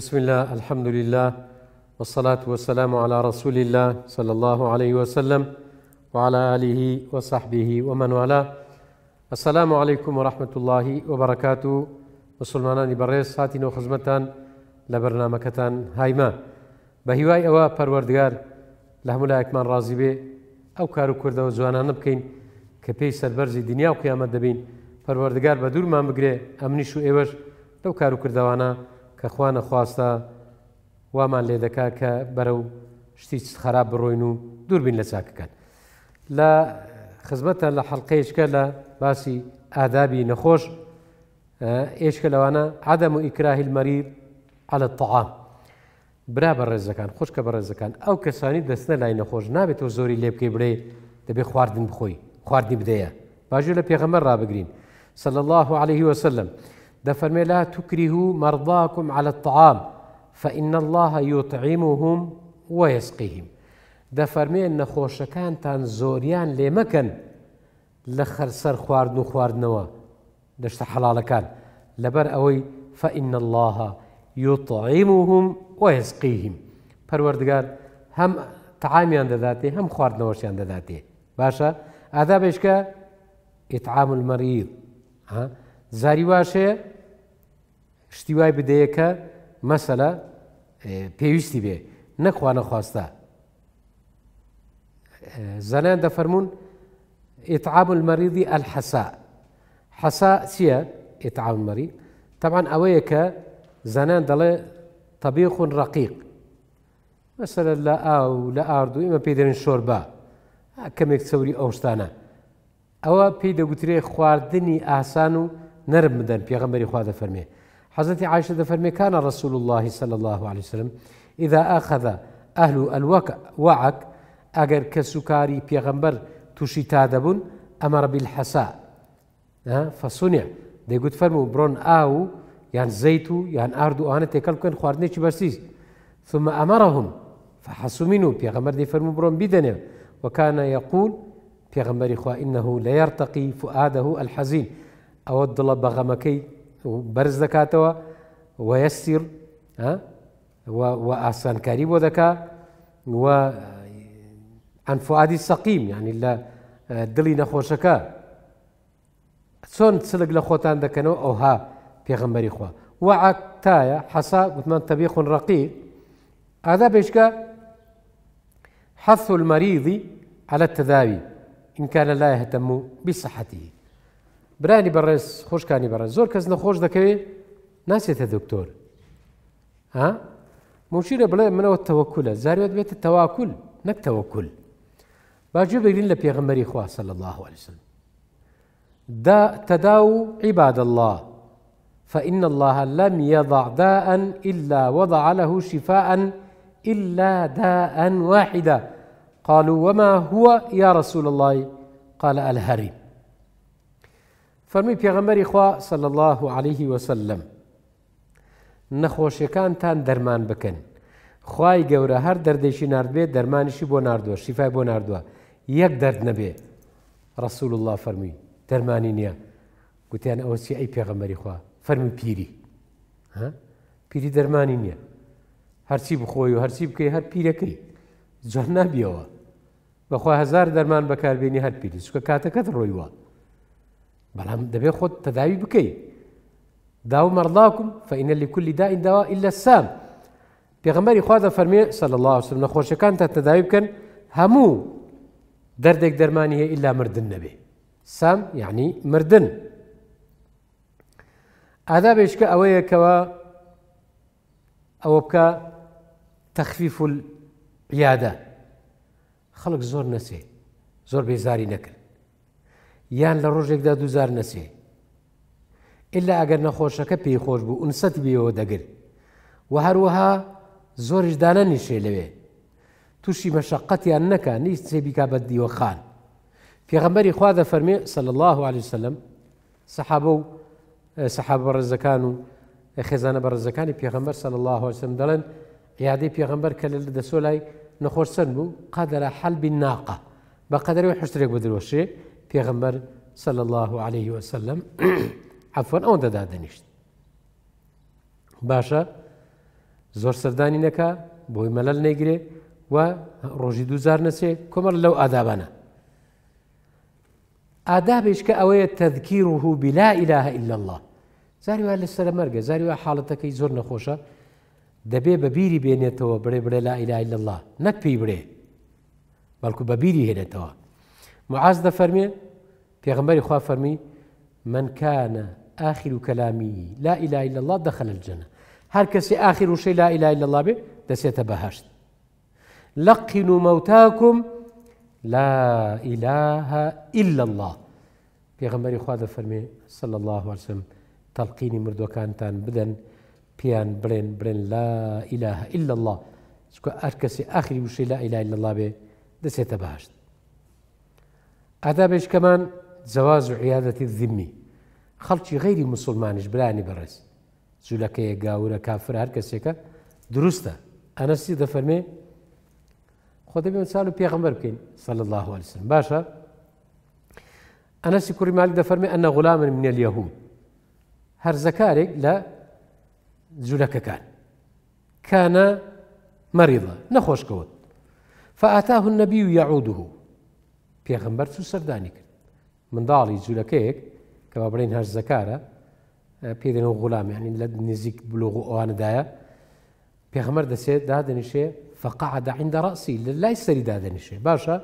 بسم الله الحمد لله والصلاة والسلام على رسول الله صلى الله عليه وسلم وعلى آله وصحبه ومن والاه السلام عليكم ورحمة الله وبركاته مسلمان برس هاتینەوە وخزمتان لە بەرنمەکەتان هایما بە هیوای ئەوە لهم لا اكمان راضي به او كارو كرده و کوردەوە جوانانە بکەین کە پێی دنیا و قیامەت دەبین پەروەردگار بدور ما بگرێ ئەمنیش و ئێوەش لەو کار و کردوانە کەخوا نەخواستە وامان لێ دەکا کە بەرە و شتی خراب بڕۆین و دووربین لە چاکەکەن لە خزمەتە لە حەڵلقەیشکە لە باسی ئادابی نەخۆش ئێشکە لەوانە عادەم و ئیکراهیل مەریر على الطعام برا بە ڕێزەکان خوشکە بە ڕێزەکان ئەو کەسانی دەستنە لای نەخۆش نابێتەوە زۆری لێ بکەی برێ دەبێ خواردن بخۆی خواردی بدەیە باژوو لە پێغەمە ڕابگرین سل الله عليه وسلم دفرمي لا تكرهوا مرضاكم على الطعام فإن الله يطعمهم ويسقيهم دفرمي أن خوش كان تان زوريان لمكن لخر سر خواردن خواردن و دشت حلال كان لبر أوي فإن الله يطعمهم ويسقيهم فرورد هم تعامي عند ذاتي هم خواردن وش عند ذاتي باشا هذا بيشكا إطعام المريض ها زاری واشەیە شتی وای بدەیەکە مەسەلە پێویستی بێ نەخواانە خواستە زەنان دەفەرمونون ئتعاب المەریدی ئەلحەسا حەسا چییە ئتعاب مەری تەبان ئەوەیە کە زەنان دەڵێ تەبیخون ڕقیق مەسەر لە ئاو لە ئاردوو ئمە پێدرێن شۆربە کەمێک سەوری ئەو شتانە ئەوە پێی دەگوترێ خواردنی ئاسان و نرم بدن پیغمبري خدا فرمي حضرت عائشة فرمي كان رسول الله صلى الله عليه وسلم إذا أخذ أهل وعك أجر كسكاري پیغمبر توشي تادبون أمر بالحساء فصنع دي قد فرمو برون او يعني زيتو يعني اردو یان ئارد و ئەوانە تێکەڵ بکەن خواردنێکی بەرسیز ثمە ئەمەڕەهم فحسومین و پێغەمبەر دی فەرمو برۆم بدەنێ وەکانە یەقول پێغەمبەری خوا إنه لا يرتقي فؤاده الحزين ئەوە دڵە برز بەرز ويسر ها ئاسانکاری بۆ ودكا و ئەنفعادی سەقیم ینی لە دڵی نەخۆشەکە تسلق لخوتان لە أو ها في غمري خوا وعك تايا حصى وتمان تەبی خون رقيق هذا بيشكا حث المريض على التداوي إن كان لا يهتم بصحته برانی بەڕێز خۆشکانی بەڕێز زۆر کەس نەخۆش دەکەوێت ناسێتە دکتۆر ها موشیرە بڵێ منەوە تەوەکولە زاروێت بێتە تەواکول نەک تەوەکول باجو بگرین لە پێغمەری خواسە لە الله وسلم دا تداو عباد الله فإن الله لم يضع داء إلا وضع له شفاء إلا داء واحدا قالوا وما هو يا رسول الله قال الهرم فرمی پیغمبری خوا صلی الله علیه و سلم عليه تان نەخۆشیەکانتان دەرمان بکەن گوره گەورە هەر نرد درمان شی بو نردو شفای بو نردو یک درد نبی رسول الله فرمی درمانی نیه گوتیان او سی ای پیغمبری خوا فەرمی پیری پیری درمانی نیا هر چی بخۆی و هر بکەی هەر کی جەر و بەخوا هزار درمان بینی هر پیری چکە روی ڕۆیوە بلام دبي خود تداوي بكي داو مرضاكم فإن لكل داء دواء إلا السام پێغمبەری خواد فرمي صلى الله عليه وسلم نخوش كان بکەن بكن همو دردك درمانية إلا مردن نەبێ سام يعني مردن هذا بيشك أوي كوا أو بکە تخفيف العيادة خلق زور نسي زور بيزاري نەکرد یان لە ڕۆژێکدا دوزار نەچێ ئللا ئەگەر نەخۆشەکە پێی خۆش بوو ئونسەتی بێەوە دەگر و هەروەها زۆریش دانە نیشێ لەوێ تووشی مەشقەتیان نەکە نیست سێبیکا بە دیوە خان پێغەمبەری خوا دە فەرمێ سەل الله عليه وسلم سەحابە و سەحاب بەڕێزەکان و خێزانە بەڕێزەکانی پێغەمبەر سەل الله وسلم دەڵێن یادەی پێغەمبەر کە لە دەسۆ لای بوو قادرە حەلبی ناقە بە قەدەرەوەی حشتێک بدرۆشێ پیغمبر صلی الله عليه وسلم حفن آن داده دەنیشت باشه زور سردانی نەکە بوی ملل نگیره و ڕۆژی دوزار نەچێ کۆمەر لەو ئادابانە آدابش که ئەوەیە تەذکیر بلا إله إلا الله زاریوا زاری و حالت که زۆر نخوشه دبی ببیری بینی تو بڕێ برێ لا إله إلا الله نەک پێی بڕێ بەڵکو بە بیری معاذ ده فرمي پیغمبر خوا فرمي من كان آخر كلامي لا إله إلا الله دخل الجنة هر كسي آخر شيء لا إله إلا الله به دسيت بهشت لقنوا موتاكم لا إله إلا الله پیغمبر خوا ده فرمي صلى الله عليه وسلم تلقيني وكانتان بدن بيان برين برين لا إله إلا الله سكو هر كسي آخر شيء لا إله إلا الله به دسيت بهشت قەدەبێش كمان زواج و الذمي خلطي غير غیری مسلمانش بلاني بەڕێز جوولەکەیە گاورە كافر هەر کەسێکە دروستا. أنا دەفەرمێ فرمي دەبێت ساڵ و پێغمبەر بكين صلى الله علسن باشە ئەنەسی أن مالی من اليهود هر منە لا هەرزەکارێک كان كان مريضا نخوش كوت فأتاه النبي يعوده پێغمبەر چوو سەردانی کرد منداڵی جوولەکەیەک کە بابرین هەر زەکارە اه، غلام یعنی لد نزیک بلوغ و ئەوانەدایە پێغمەر دەسێت دادنیشێ فقعد عند رأسي للاي سري دادنيشي باشا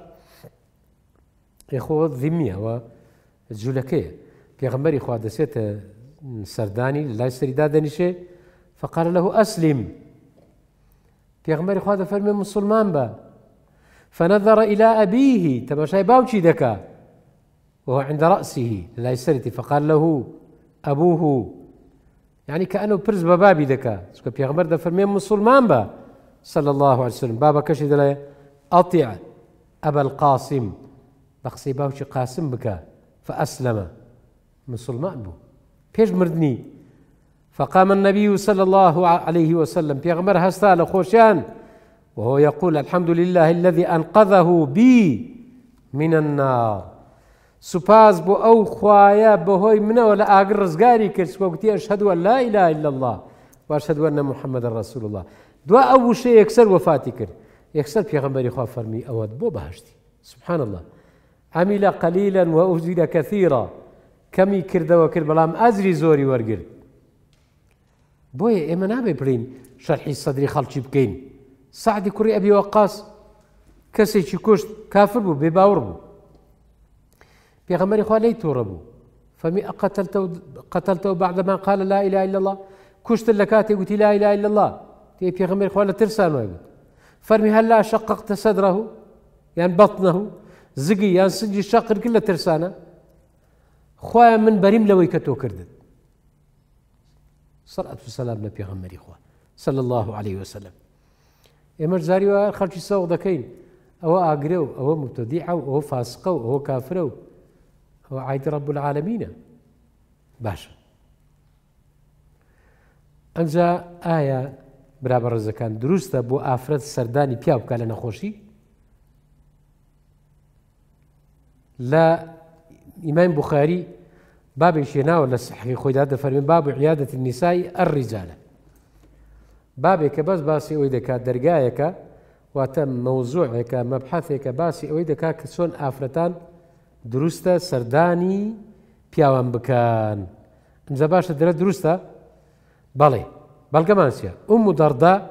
يخو ذمیه و جولكية پیغمبر خوا دسيت سرداني للاي سري دادنيشي فقال له أسلم پیغمبر خوا فرمي مسلمان با فنظر إلى أبيه تماشاي باوشي دكا وهو عند رأسه لا يسرتي فقال له أبوه يعني كأنه برز بابي دكا سكو بيغمر دا فرمي مسلمان با صلى الله عليه وسلم بابا كشي أطيع أبا القاسم بقصي باوشي قاسم بكا فأسلم مسلمان بو بيش مردني فقام النبي صلى الله عليه وسلم بيغمر هستا لخوشيان وهو يقول الحمد لله الذي أنقذه بي من النار بو او خوايا خوایە بەهۆی ولا لە ئاگر كرس کرد اشهد ان لا إله إلا الله واشهد ان محمد رسول الله دو شيء يكسر وفاتي كر يكسر في غمبري خوا فرمي اود بو بەهشتی سبحان الله عمل قليلا وازيد كثيرا كمي كردوا كرد بلام أزري زوري ورقر بوي إما نابي برين شرحي صدري خلشي بكين سعد كري ابي وقاص كسي کوشت كافر بو بباور بو بوو پێغەمەری لي توربو فمي قتلتو قتلتو بعد ما قال لا إله إلا الله كشت اللكاتي قلت لا إله إلا الله تي پێغەمەری خوا لە ترسان وای گوت فەرمی هەلا شەقەقتە سەدره یان بەتنە زگی یان سنجی شەقر من بريم لوي كتو كردت صلاة وسلام و سەسلام صلى الله عليه وسلم ئێمەش زاری وایە خەڵکی سەوق دەکەین ئەوە ئاگرێ و ئەوە متدیع و ئەوە فاسقە و ئەوە کافرە و ئەوە عیت ڕب العالمینە باشە ئەمجا ئایا برابڕێزەکان دروستە بۆ ئافرەت سەردانی پیا بکە لە نەخۆشی لە ئیمان بخاری بابێک شێناوە لە سحقی خۆیدا دەفەرمێن باب عیادەتی نیسایی الرجاله بابك بس باسي ويدك درجايك واتم موضوعك مبحثك باسي ويدك كسون افرتان دروستا سرداني بيوان بكان مزباش درا دروستا بالي بالكمانسيا ام دردا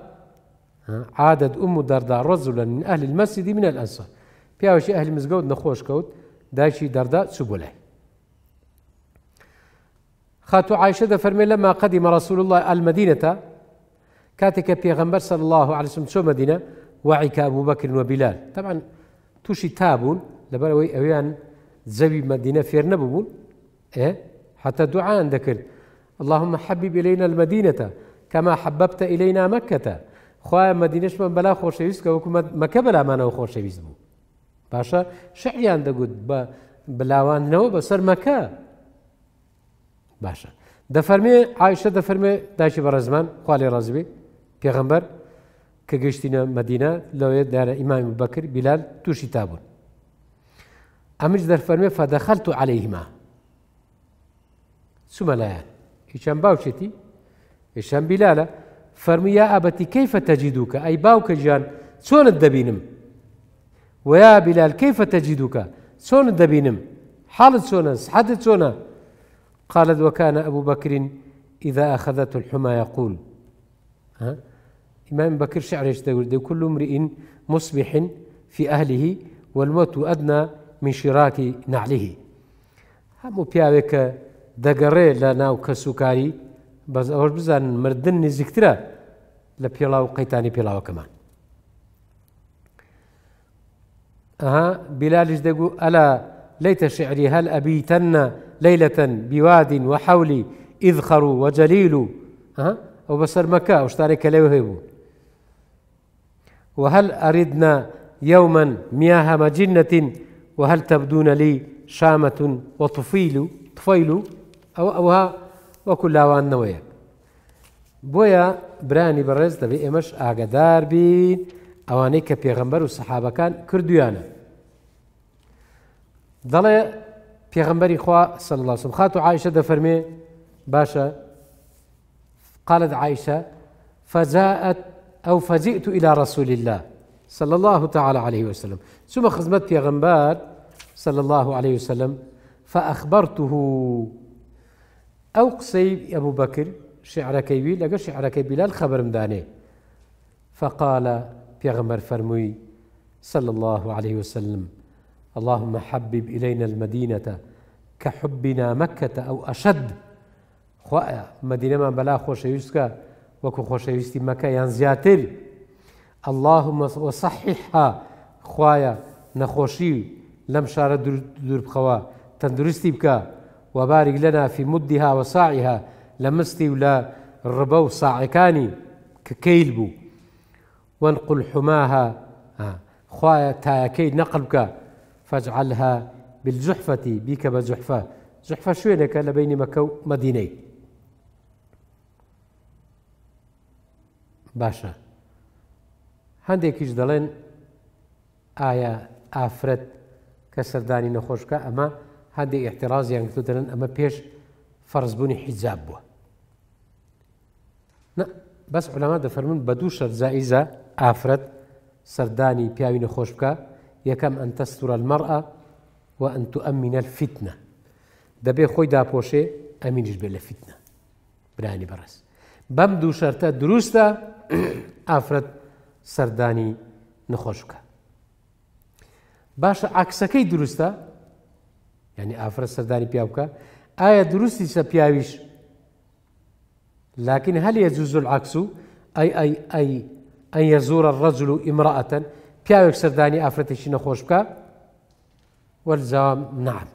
عدد ام دردا رجل من اهل المسجد من الانصار بيوش اهل مزقود نخوش كوت داشي دردا سبلا خاتو عائشة فرمي لما قدم رسول الله المدينة كاتك في پێغەمبەر صلى الله عليه وسلم عسم چۆ مەدینە واعیکە بوو بەکردنوە بیلال تەمان تووشی تابوون لەبەرەوەی زبي مدينة في فێر إيه حتى دعاء ذكر اللهم حبب إلينا المدينة كما حببت إلينا مكة خوای مدینش من بلا خۆشەویست کە وەکومت مەکە بەلامانەوە خۆشەویست بوو باشە شعیان دەگوت بە نو بسر مكة باشا دفرمي عائشة دفرمي داکی برزمان خالی رزبي پێغەمبەر کە گەشتینە مدینە لەوێت دارە ئیمامی بەکرد بیلال تووشی تابوون ئەمش دەرفەرمێ فەدەخەلت و عليهلیهما سومە لایەن هیچیان باوچێتی هێشان بیلالە فەرمویا ئابەتی کەیفە تەجیدوکە ئەی باوکە ژیان چۆنت دەبینم ویا بیلال کەیفە تەجیدوکە چۆنت دەبینم حاڵت چۆنە حەدت چۆنە قالت وكان أبو بكر إذا أخذته الحمى يقول ها؟ إمام بكر شعر يشتغل ده كل امرئ مصبح في أهله والموت أدنى من شراك نعله هم پیاوێکە دەگەڕێ لە ناو بس أول بزان مردن نزكترا لبيلاو قيتاني بيلاو كمان أها بلال يشتغل ألا ليت شعري هل أبيتن ليلة بواد وحولي حەولی ئیدخەڕ و وەجەلیل و ئەو بەسەر مەکە ئەو وهل أردنا يوما مياه مجنة وهل تبدون لي شامة وطفيل طفيل أو أوها وكل أوان نويا بويا براني برز دبي إمش أعدار بين أواني غمبر والصحابة كان كرديانا دڵێ صلى خوا عليه وسلم خاتو عائشة دفرمي باشا قالت عائشة فزاءت او فجئت الى رسول الله صلى الله تعالى عليه وسلم ثم خدمت غنبار صلى الله عليه وسلم فاخبرته او قصي ابو بكر شعرك يوي لقى شعرك بلال خبر مداني فقال يا پیغمبر فرموي صلى الله عليه وسلم اللهم حبب الينا المدينه كحبنا مكه او اشد خو مدينه ما بلا خوش يسكى وكو خۆشەویستی مەکە یان زیاتر اللهم وصححها خوايا نخوشي لم شارە درب بخەوە تندرستي بكا وبارك لنا في مدها وصاعها لمستي ولا ربو صاعكاني ككيلبو و ساعەکانی حماها خوايا تایەکەی نەقل بکە فەجعلها بالجحفەتی بیکە بە جحفە جحفە شوێنەکە لە بینی باشە هەندێکیش دەڵێن ئایا ئافرەت کە سەردانی نەخۆشکە ئەمە هەندێک احترازیان کتو دەرن ئەمە پێش فەرزبوونی حیجاب بووە بەس علەما دەفەرمون بە دوو شەرزائیزە ئافرەت سەردانی پیاوی نەخۆش بکە یەکەم ئەن تەستورە المەرە و ئەن تو ئەمینە فتنە دەبێ خۆی داپۆشێ ئەمینش بێ لە فتنە برانی بەڕست بەم دوو شەرتە دروستە ئافرەت سەردانی نەخۆشکە باشە عکسەکەی دروستە ینی ئافرەت سەردانی پیا بکە ئایا دروستی سە پیاویش لكن هل يجوز العكس أي أي أي أن يزور الرجل امرأة بياوك سرداني أفرتشي نخوش بك والجواب نعم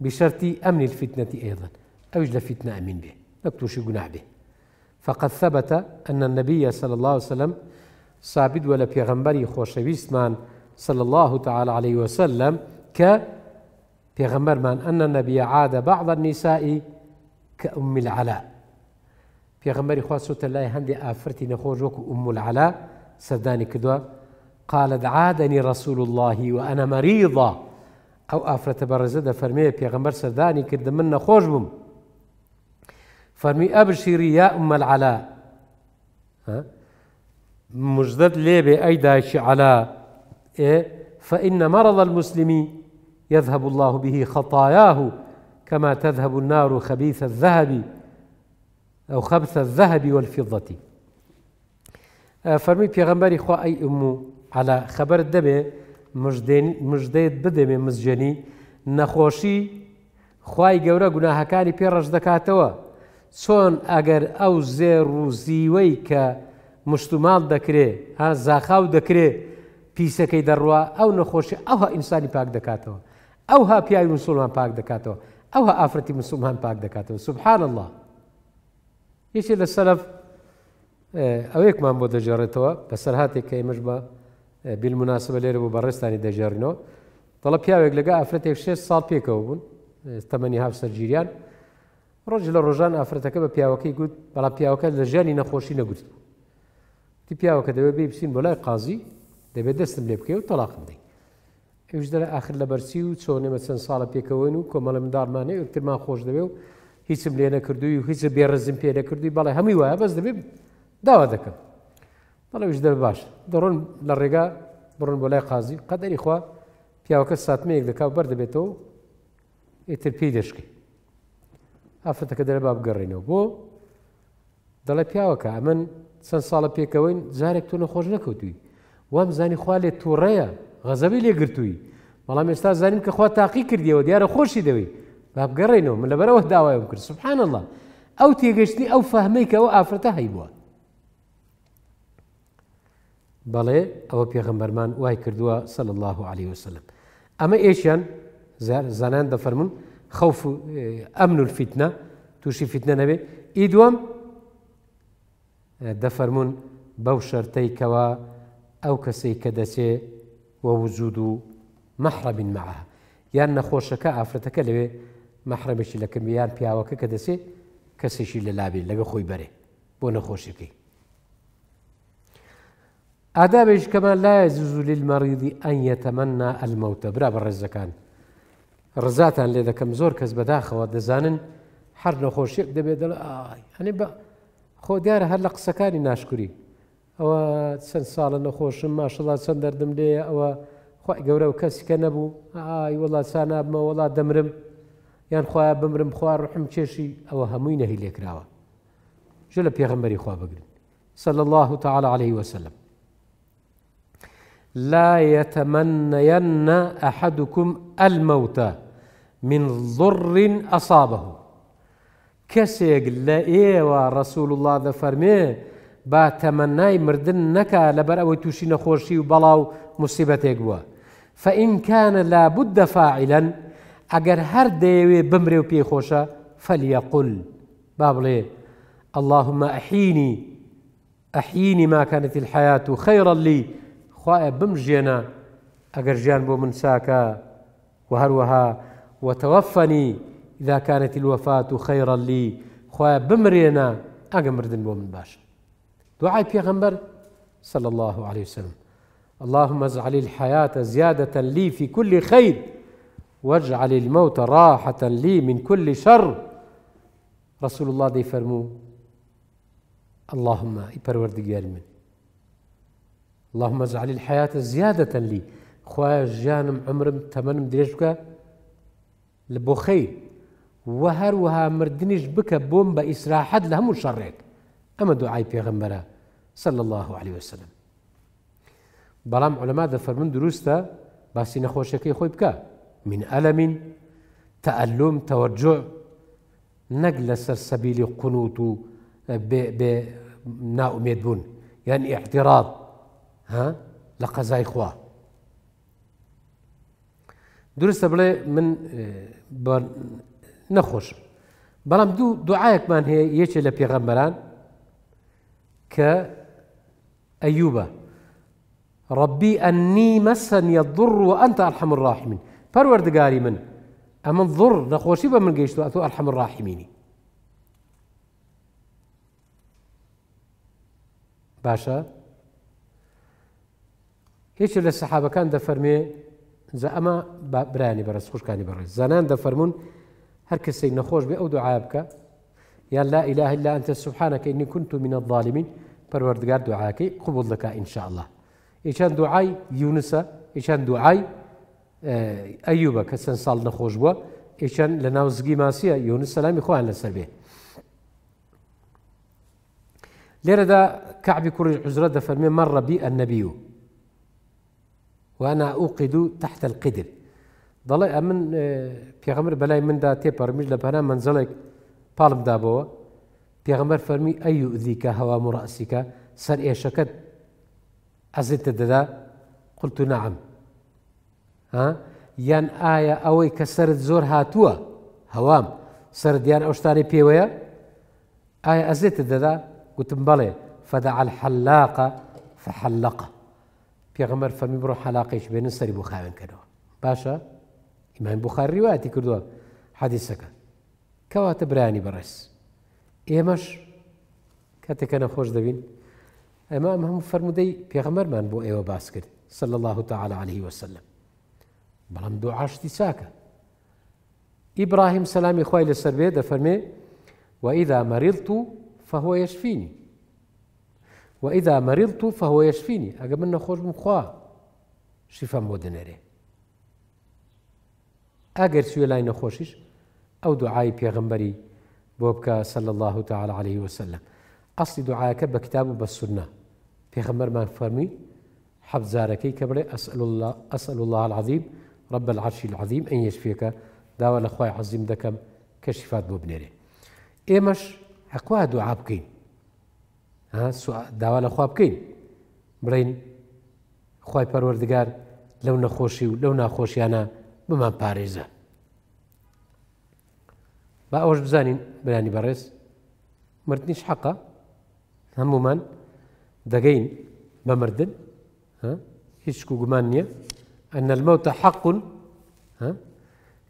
بشرط أمن الفتنة أيضا أوجد فتنة أمين به نكتوش قناع به فقد ثبت أن النبي صلى الله عليه وسلم سابد ولا پیغمبري من صلى الله تعالى عليه وسلم ك پیغمبر من أن النبي عاد بعض النساء كأم العلاء پیغمبري خواسوت الله هندي آفرتي نخوش أم العلاء سرداني كدوا قالت عادني رسول الله وأنا مريضة أو آفرت برزد فرمي پیغمبر سرداني كدمنا من نخوش فرمي أبشري يا أم العلا مجدد ليبي ئەی داعشی علا إيه فإن مرض المسلم يذهب الله به خطاياه كما تذهب النار خبيث الذهب أو خبث الذهب والفضة آه، فرمي پیغمبري خوا أي أم على خبر دبي مجدید بدەمێ نخوشي خواي جورا گەورە كاني پێڕەش دەکاتەوە چۆن ئەگەر ئەو زێر و زیوەی کە مشتمال دەکرێ ها زاخاو دەکرێ پیسەکەی دەڕوە ئەو نەخۆشی ئەوها ئینسانی پاک دەکاتەوە ئەو ها پیاوی مسلمان پاک دەکاتەوە ئەوها ئافرەتی مسلمان پاک دەکاتەوە سبحان الله یەکێ لە سەرف ئەوەیەکمان بۆ دەژێڕێتەوە بە سەرهاتێک کە ئێمەش بە بیلموناسبە لێرە بۆ بەڕێستانی دەژێڕینەوە دەڵە پیاوێک لەگە ئافرەتێک شێ ساڵ پێکەوە بوون تەمەنی هاو سەرگیریان ڕۆژ لە ڕۆژان ئافرەتەکە بە پیاوەکەی گوت بەڵا پیاوەکە لە ژیانی نەخۆشی نەگوت تی پیاوەکە دەوێت بێ بچین بۆ لای قازی دەبێت دەستم لێ بکەی و تەلاقدەی ئەوش دەرە آخر لە بەرسی و چۆنێمە چەند ساڵە پێکەوەن و کۆمەڵمدارمانە وترمان خۆش دەوێ و هیچم لێ نەکردووی و هیچ بێڕزم پێ نەکردووی بەڵێ هەمووی وایە بەس دەبێ داوا دەکەم بەڵەویش دەر باش دەڕۆن لە ڕێگا بڕۆن بۆ لای قازی قەدەری خوا پیاوەکە ساتمەیەک دەکا بەردەبێتەوە ئیتر پێی دەشکی ئافرەتەکە دەرە با بگەڕێنەوە بۆ دەڵێ پیاوەکە ئەمن چەند ساڵە پێکەوەین جارێک تۆ نەخۆش نەکەوتوی وام زانی خوا لێ تووڕەیە غەزەبی لێگرتووی بەڵام ئێستا زانین کە خوا تاقی کردیەوە دیارە خۆشی دەوی با بگەڕێنەوە من لەبەرەوە داوایم کرد سبحان الله ئەو تێگەشتنی ئەو فەهمەیکەوە ئافرەتە هەیبووە بەڵێ ئەوە پێغمبەرمان وای کردووە سەل الله عليه وسلم ئەمە ئێشیان زانان دەفەرمون خوف آه، امن الفتنه توشي فتنه نبي ايدوم آه، دفرمون بو كوا او كسي كدسي ووجود محرم معها يعني خوشك افرتك لبي محرم شي لكن يان بياوك كدسي كسي شي للابي لبي خوي بري بو نخوشك آدابش كمان لا يجوز للمريض أن يتمنى الموت برا الرزقان ڕزاتان لێ دەکەم زۆر کەس بەداخەوە دەزانن هەر نەخۆشیێک دەبێت دەڵ هەنێ بە خۆ دیارە هەر لە قسەکانی ناشکوری ئەوە چەند ساڵە نەخۆشم ماشڵا چەند دەردم لێ ئەوە خی گەورە و کەسیکە نەبوو ئای وڵات سانابمە وڵات دەمرم یان خخوایە بمرم خوار ڕحم کێشی ئەوە هەمووی نەهی لێکراوە ژە لە پێغمبەری خوا بگرن صلى الله تعالى عليه وسلم لا يتمنين أحدكم الموتى من ضر أصابه كسيق لا ئێوە إيوة رسول الله ذا فرمي با تمناي مردن نكا لبر أو تووشی نەخۆشی و مصيبة مسیبەتێک فإن كان لابد فاعلا دەفاعیلەن هر هەر بمريو بي خوشا فليقل فەلیە اللهم أحيني أحيني ما كانت الحياة خيرا لي خواه بمجينا أجر جان من ساكا وهروها وتوفني إذا كانت الوفاة خيرا لي خويا بمرينا أجا مردن من باش دعاء بيغمبر صلى الله عليه وسلم اللهم اجعل الحياة زيادة لي في كل خير واجعل الموت راحة لي من كل شر رسول الله دي فرمو اللهم يبروردگار من اللهم اجعل الحياة زيادة لي خويا جانم عمرم تمنم دريشكا لبخي وهر وها مردنيش بك بوم بکە لهم بە اما لە هەموو صلى الله عليه وسلم بەڵام علەما دەفەرمن دروستە باسی نەخۆشەکەی خۆی بکە من ئەلەمین تەعلوم تەوەرجۆ نەک لەسەر سەبیلی قنووت و ناومێت بوون يعني اعتراض ها لقزاي خواه درست بلا من نخوش بلام دو دعاءك من هي يشي لبي غمران ك أيوبا ربي أني مسني الضر وأنت أرحم الراحمين فرورد قاري من أما الضر نخوشي من قيشتو أتو أرحم الراحمين باشا هيش للسحابة كان دفرميه زە ئەمە برانی بەرز خوشکانی بەڕێز زانان دەفەرمونون هەر کەسەی نەخۆش بێ ئەو دوعا بکە یان لا إله إلا أنت سبحانك إني كنت من الظالمين پروردگار دعاكي قبول لك إن شاء الله إيشان دعاي يونس إيشان دعاي أيوب اه، كسن سال نخوش بوا إيشان لناو زقي ماسية يونس سلامي خوان لسر به ليرة كعب كوري عزرة فرمي مر بي النبي وانا اوقد تحت القدر امن دڵێ آه، بلاي من بەلای برمج لبنا منزلك بالم دابو في غمر فرمي اي يؤذيك هوا مراسك سر سەر شكت ازت ددا قلت نعم ها ين ئەوەی اوي سرت زۆر هاتووە هوام سەر دیان ئەو شتانی پێوەیە ازت ئەزیێتە دەدا قلت مبالي فدع الحەلاقە فحلقە پێغەمەر فەرمی بڕۆ حەلاقیش بێنن سەری بۆ خاوێن کردەوە باشە ئیمان بۆ خاریواتی کردووە حەدیسەکە کەواتە برانی بەڕێز ئێمەش کاتێکە نەخۆش دەبین ئەمە ئەم هەموو فەرمودەی من بو ئێوە باس کرد سل الله تعالى عليه وسلم دو دوعاشتی چاکە ئیبراهیم سلامی خی لەسەر بێ دەفەرمێ وإذا مرضت فهو يشفيني وإذا مرضت فهو يشفيني أجب من خوش مخوا شفا مودنره أجر سوى لاي نخوشش أو دعاي بيغمبري بوبكا صلى الله تعالى عليه وسلم أصل دعاك بكتابه بالسنة بيغمبر ما فرمي حفظ زاركي كبري أسأل الله أسأل الله العظيم رب العرش العظيم أن يشفيك داوى لأخوي عظيم دكم كشفات بوبنيري إيمش أقوى دعاء بكين داوا لە خواب بکەین بڵین خی پەروەردگار لەو نەخۆشی و لەو ناخۆشیانە بمان پارێزە با ئەوش بزانین بەیانی بەڕێز مردنیش حەقە هەمومان دەگەین بە مردن هیچ و گومان نییە ئەن المەوتە حەقون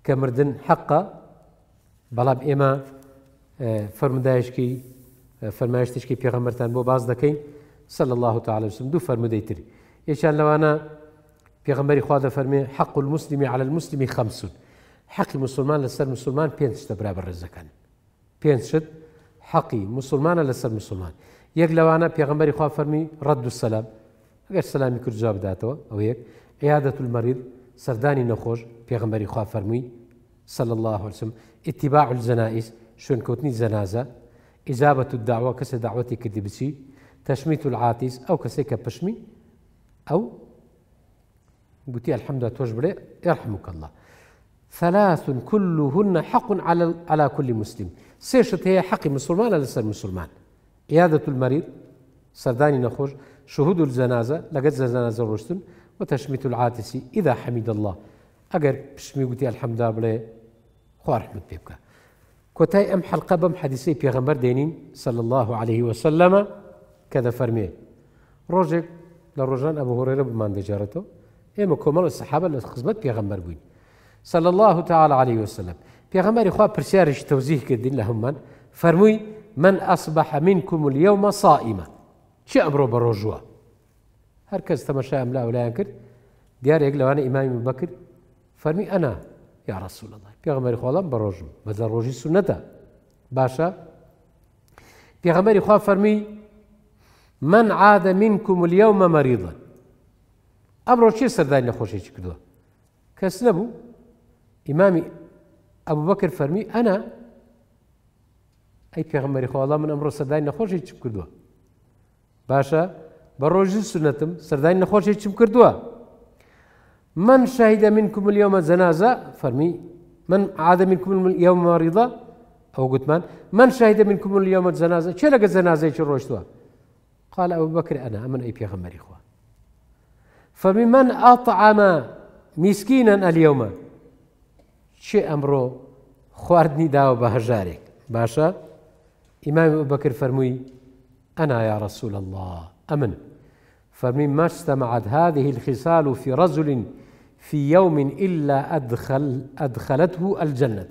کە مردن حەقە بەڵام ئێمە اه، فەرمایشتێکی پێغەمەرتان بو باز دەکەین سل الله تعالی دو دوو فەرمودەی تری یەشان لەوانە پێغەمەری پیغمبری دە فرمی حق المسلمی على المسلمی خمسون حق مسلمان لسر مسلمان پێنج شتە برابر ڕێزەکان پێنج شت حەقی مسلمان لسر مسلمان یەک لەوانە پیغمبری خوا فرمی رد السلام اگر سلامی کرد جواب بداتەوە ئەو یەک عیادت المەرید سردانی نەخۆش پیغمبری خوا فرمی سل الله وسلم اتباع الزنائز شوێنکەوتنی زەنازە إجابة الدعوة كس دعوتي كدبسي تشميت العاتيس أو كسيك بشمي أو بتي الحمد لله توجبري يرحمك الله ثلاث كلهن حق على على كل مسلم سيشت هي حق مسلمان سر مسلمان عيادة المريض سرداني نخرج شهود الجنازة لقد جنازة رشتن وتشميت العاتسي إذا حمد الله أجر بشمي بتي الحمد لله خوار حمد كتاي ام حلقه بم حديثي بيغمبر دێنین صلى الله عليه وسلم كذا فرمي روجك لروجان ابو هريره بمان دجارته ئێمە کۆمەڵە الصحابه اللي خزمەت بيغمبر بووین صلى الله تعالى عليه وسلم بيغمبر خوا پرسیارش تەوزیح کردین لهم من فەرمووی من اصبح منكم اليوم صائما چی بروجوا هركز تمشى ام لا ولا ئەملا ديار کرد انا لەوانە ابو بكر فرمي انا يا رسول الله في غمر خالم بروجم بس روجي سنة باشا في غمر خاف فرمي من عاد منكم اليوم مريضا أبرو شيء سرداني خوشي شكله كسنبو إمامي أبو بكر فرمي أنا أي في غمر خالم من أمر سرداني خوشي شكله باشا بروجي سنة سرداني خوشي شكله من شهد منكم اليوم الجنازة فرمي من عاد منكم اليوم مريضة أو قلت من من شهد منكم اليوم الجنازة شو لقى الجنازة شو قال أبو بكر أنا أمن أي بيغمر إخوة فممن أطعم مسكينا اليوم شو أمره خواردنی داو بهجارك باشا إمام أبو بكر فرمي أنا يا رسول الله فمن ما اجتمعت هذه الخصال في رجل في يوم إلا أدخل أدخلته الجنة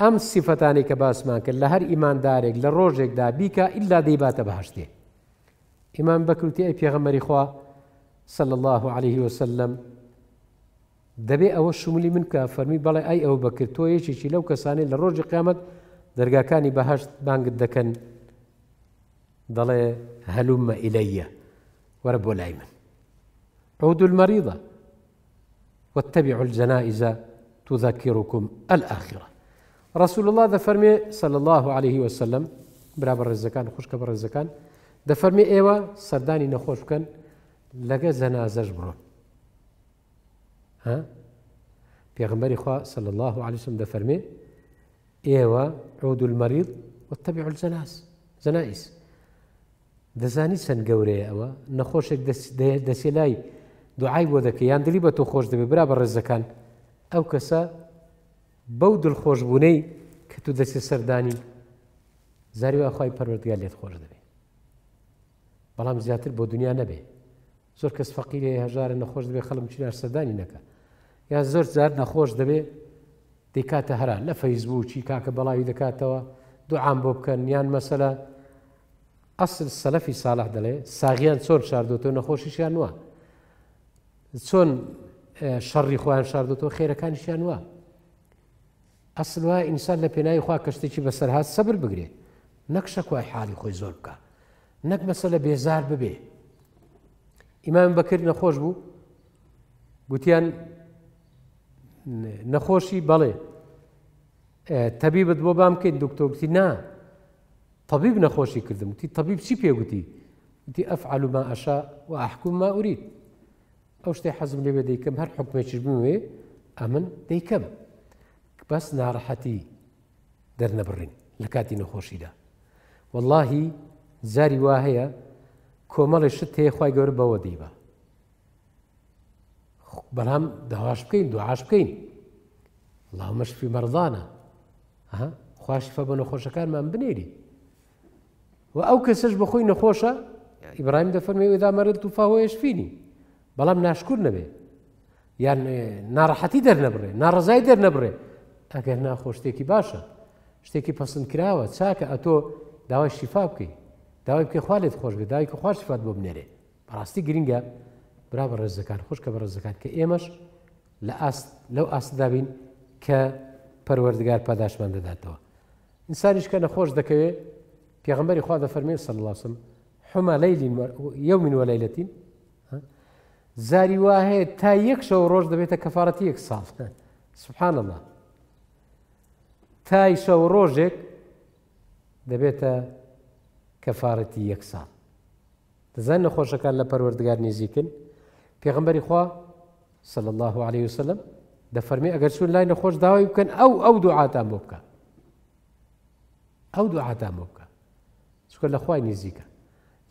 أم سیفەتانی کە ما كان لە إيمان دارك لروجك ڕۆژێکدا بیکە ئللا دەیباتە بەهشتێ ئیمان بەکرتی أي بيغمري خوا صلى الله عليه وسلم دبي أو الشمولي من كافر مي بلا أي أو بكر تو یەکێکی لەو کەسانی لە ڕۆژی قیامەت دەرگاکانی بەهشت بانگت دەکەن دەڵێ هەلومە ئیلەیە وەرە بۆ لای من واتبعوا الجنائز تذكركم الآخرة رسول الله ده فرمي صلى الله عليه وسلم برابر رزكان خوشك برزكان ده فرمي ايوه سرداني نخوش كان لقى جنازة برون ها پیغمبر خوا صلى الله عليه وسلم ده فرمي ايوه عود المريض واتبعوا الجناز جنائز دەزانی چەند نخوش ئەوە نەخۆشێک دەسیلای دوعای بۆ دەکە یان دلی بە تۆ خۆش دەبێ برا بە ڕێزەکان ئەو کەسە بەو دڵخۆشببوونەی کە تو دەستی سەردانی زاری خی پەروەردگار لێت خۆش دەبێ بەڵام زیاتر بۆ دنیا نەبێ زۆر کەس فەقیری هەژارە نەخۆش دەبێ خەڵم چینار سەردانی نەکە یا زۆر زار نەخۆش دەبێ دیکاتە هەرا لە فەیزبوو چی کاکە بەڵاوی دەکاتەوە دوعام بۆ بکەن یان مەسەلە ئەسل سەلەفی ساڵح دەڵێ ساغیان چۆن شاردۆتەوە نەخۆشیشیان وە چۆن شەڕی خۆیان شاردوەوە خێرەکانیشیان وە. ئەسل وای ئینسان لە پێناوی خوا کەشتێکی بەسەرهات سەبر بگرێ نەک شەکوای حالی خۆی زۆر بکە نەک مەسە لە بێزار ببێ ئیمان بەکرد نەخۆش بوو گوتیان نەخۆشی بەڵێ تەبی بت بۆ بام بکەین دکتۆکتی نا تەبیب نەخۆشی کردم وتی تەبیب چی پێگوتی وتی ئەف علوما عشا و ئەحکوم ما ئورید ئەو شتی حەزم لێوێ دەیکەم هەر حکمێکی بوێ ئەمن دەیکەم بەس ناڕەحەتی درنا برين لكاتي نەخۆشیدا واللهی زاری وا هەیە کۆمەڵی شت تێخوای گەورە بەوە دیبە بەڵام داواش بکەین دوعاش بکەین اللهمەشفی مەرضانە خواشفە بە نەخۆشەکانمان بنێری و ئەو کەسش بەخۆی نەخۆشە ئیبراهیم دەفەرمەوێدا مەرد و فاوەیەشفینی بەڵام ناشکور نەبێ یان ناڕەحەتی دەرنەبڕێ ناڕزای دەرنەبڕێ ئەگەر ناخۆشتێکی باشە شتێکی پسند کراوە چاکە ئەتۆ داوای شیفا بکەی داوای بکە خوالێت خۆشگە داوایکە خوشفات بۆ بنێرێ بەڕاستی گرینگە برا بە ڕێزەکان خۆشکە بە ڕێزەکان کە ئێمەش لە لەو ئاستدابین کە پەروەردگار پاداشمان دەداتەوە ئینسانیش کە نەخۆش دەکەوێت پێغمبەری خوا دەفەرمێن سەلاسم حما لەیلین یو من وەلایلەتین زاری وا هەیە تا یەک شەو ڕۆژ دەبێتە کەفاەتی یەک ساڵ سبحانەڵە تای شەو ڕۆژێک دەبێتە کەفاەتی یەک ساڵ دەزان نەخۆشەکان لە پەروەردگار نزیکن پێغمبەری خوا صل الله عليه وسلم دەفەرمی ئەگەر چون لای نەخۆش داوای بکەن ئەو ئەو دوعاتان بۆ بکە ئەو دوعاتان بۆ بکە چکە لە خوای نزیکە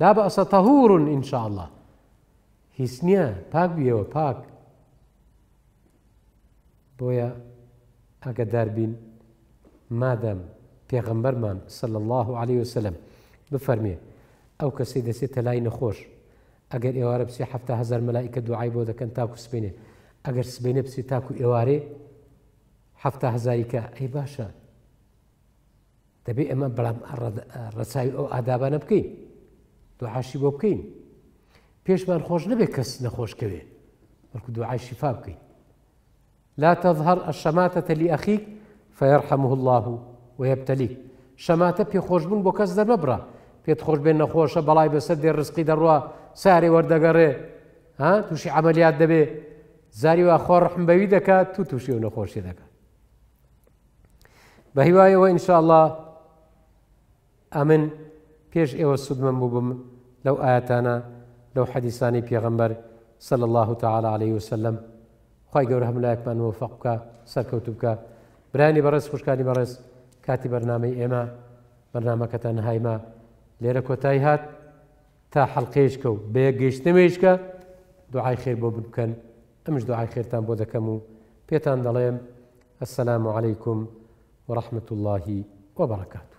لا بە ئەسە تەهورون شاء الله هیچ نییە پاک بیەوە پاک بۆیە ئەگە مادام پیغمبر من سل الله عليه وسلم بفەرمێ ئەو کەسی دەسێت تەلای نەخۆش ئەگەر ئێوارە بسی هزار ملائكة دوعای بۆ دەکەن تاکو سبێنێ اگر سبێنە بسی تاکو ئێوارێ هەفتا هزاریکە ئەی باشە دەبێ ئەمە بەڵام ڕەساوی ئەو ئادابانە بکەین دوعاشی بۆ خوش خۆش نبێت نخوش نەخۆشکەوێ بەڵکو دوعای شیفا بکەین لا تظهر الشماتة لأخيك فيرحمه الله ويبتليك شماتة خوش پێخۆشبوون بۆ کەس دەرمەبرا پێت خۆش بێن نەخۆشە بەڵای بەسەر دێ ڕزقی دەڕوە ساری وەردەگەڕێ ها تووشی عملیات دەبێ زاری وا خۆ ڕحمبەوی دەکات تو تووشی و نەخۆشی دەکات بە هیوایەوە ئینشاءله ئەمن پێش ئێوە سودمەم بوو بم لو ئاەتانە لەو حەدیسانی پێغەمبەر صلى الله تعالى عليه وسلم خی گەور هەم لایەکمان وفق بکە سەرکەوت بکە برانی بەڕێز برس كاتي برنامج بەرنمەی برنامج كتان هایمە لێرە کۆتایی هات تا حەڵقێش کە و بێگەیشتمێشکە دوعای خێر بۆ بکەن ئەمش دوعای خێرتان بۆ دەکەم و پێتان السلام عليكم ورحمة الله وبركاته